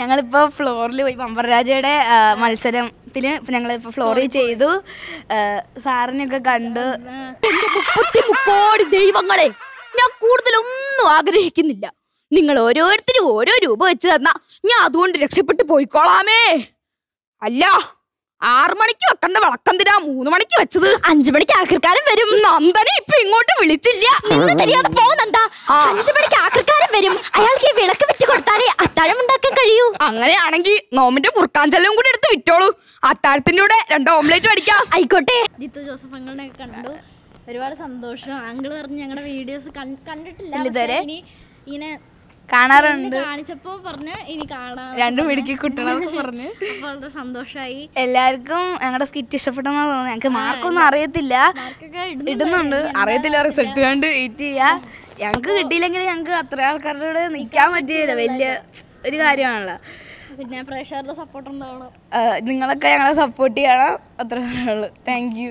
ഞങ്ങളിപ്പോൾ ഫ്ലോറിൽ പോയി പമ്പർരാജയുടെ മത്സരത്തിൽ ഞങ്ങളിപ്പോൾ ഫ്ലോറിൽ ചെയ്തു സാറിനെയൊക്കെ കണ്ട് മുക്കോടി ദൈവങ്ങളെ ഞാൻ കൂടുതലൊന്നും ആഗ്രഹിക്കുന്നില്ല നിങ്ങൾ ഓരോരുത്തരും ഓരോ രൂപ വെച്ച് തന്നാ ഞാൻ അതുകൊണ്ട് രക്ഷപ്പെട്ടു പോയിക്കോളാമേ അല്ല ആറു മണിക്ക് വെക്കണ്ട വിളക്കം തരാ മൂന്ന് മണിക്ക് വെച്ചത് അഞ്ചു മണിക്ക് ആക്രിക്കാരൻ വരും നന്ദനെ ഇപ്പൊ ഇങ്ങോട്ട് വിളിച്ചില്ല നിന്ന് തരിയാതെ പോകുന്നെന്താ അഞ്ചു മണിക്ക് ആക്രിക്കാരൻ വരും അയാൾ അങ്ങനെയാണെങ്കിൽ നോമിന്റെ മുറുക്കാഞ്ചലും കൂടി എടുത്ത് വിറ്റോളൂ അത്താഴത്തിന്റെ കൂടെ രണ്ട് ഓംലേറ്റ് അടിക്കാം ആയിക്കോട്ടെ ജിത്തു ജോസഫ് അങ്ങനെ കണ്ടു ഒരുപാട് സന്തോഷം അങ്കിൾ പറഞ്ഞു ഞങ്ങളുടെ വീഡിയോസ് കണ്ടിട്ടില്ല ഇതുവരെ ഇങ്ങനെ കാണാറുണ്ട് കാണിച്ചപ്പോ പറഞ്ഞു ഇനി കാണാം രണ്ടും മിടുക്കി കിട്ടണം പറഞ്ഞു വളരെ സന്തോഷമായി എല്ലാവർക്കും ഞങ്ങളുടെ സ്കിറ്റ് ഇഷ്ടപ്പെട്ടെന്ന് തോന്നുന്നു ഞങ്ങക്ക് മാർക്കൊന്നും അറിയത്തില്ല ഇടുന്നുണ്ട് അറിയത്തില്ല റിസൾട്ട് കണ്ട് വെയിറ്റ് ചെയ്യാ ഞങ്ങക്ക് കിട്ടിയില്ലെങ്കിൽ ഞങ്ങക്ക് അത്ര ആൾക്കാരുടെ കൂടെ നിൽക്കാൻ പറ്റിയില്ല വലിയ ഒരു കാര്യമാണല്ലോ പിന്നെ പ്രേക്ഷകരുടെ സപ്പോർട്ട് ഉണ്ടാവണം നിങ്ങളൊക്കെ ഞങ്ങളെ സപ്പോർട്ട് ചെയ്യണം അത്രേ ഉള്ളൂ താങ്ക് യു